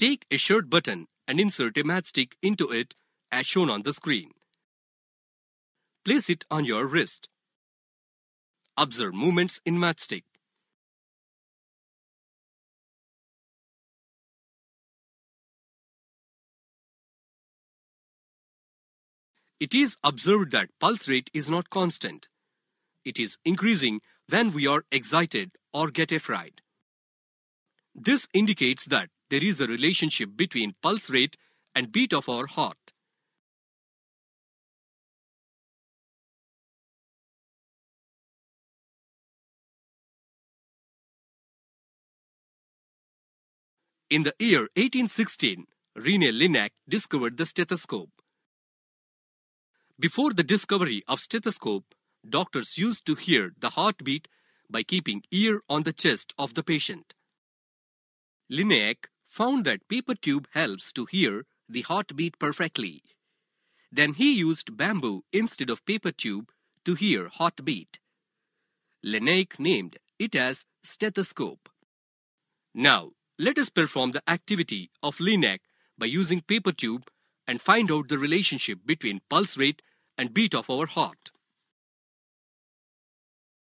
Take a shirt button and insert a matchstick into it as shown on the screen. Place it on your wrist. Observe movements in matchstick. It is observed that pulse rate is not constant. It is increasing when we are excited or get a fright. This indicates that there is a relationship between pulse rate and beat of our heart. In the year 1816, René Linac discovered the stethoscope. Before the discovery of stethoscope, doctors used to hear the heartbeat by keeping ear on the chest of the patient. Linac found that paper tube helps to hear the heartbeat perfectly. Then he used bamboo instead of paper tube to hear heartbeat. Linnaic named it as stethoscope. Now, let us perform the activity of Linnaic by using paper tube and find out the relationship between pulse rate and beat of our heart.